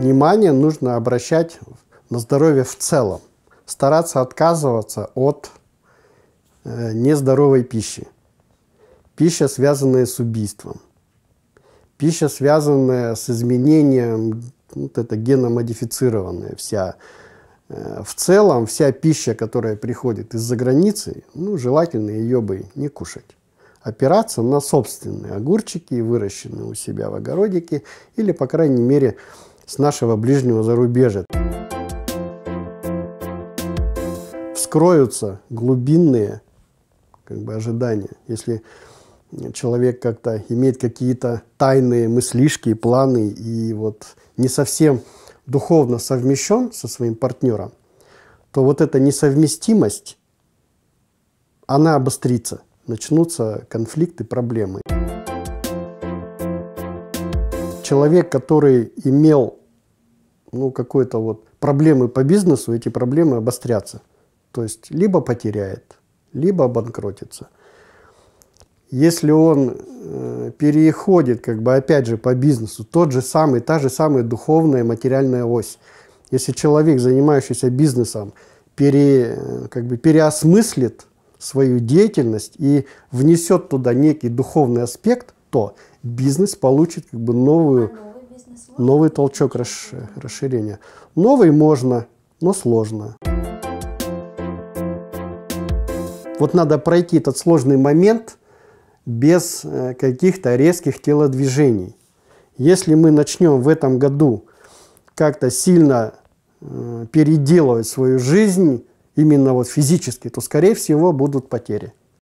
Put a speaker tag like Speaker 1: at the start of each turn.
Speaker 1: внимание нужно обращать на здоровье в целом. Стараться отказываться от э, нездоровой пищи. Пища, связанная с убийством. Пища, связанная с изменением, вот это геномодифицированная вся. Э, в целом вся пища, которая приходит из-за границы, ну, желательно ее бы не кушать опираться на собственные огурчики, выращенные у себя в огородике, или, по крайней мере, с нашего ближнего зарубежья. Вскроются глубинные как бы, ожидания, если человек как-то имеет какие-то тайные мыслишки, планы и вот не совсем духовно совмещен со своим партнером, то вот эта несовместимость, она обострится, начнутся конфликты, проблемы. Человек, который имел ну, какой-то вот проблемы по бизнесу, эти проблемы обострятся. То есть либо потеряет, либо обанкротится. Если он э, переходит, как бы опять же по бизнесу, тот же самый, та же самая духовная материальная ось. Если человек, занимающийся бизнесом, пере, как бы переосмыслит свою деятельность и внесет туда некий духовный аспект, то бизнес получит как бы новую Новый толчок расширения. Новый можно, но сложно. Вот надо пройти этот сложный момент без э, каких-то резких телодвижений. Если мы начнем в этом году как-то сильно э, переделывать свою жизнь, именно вот физически, то, скорее всего, будут потери.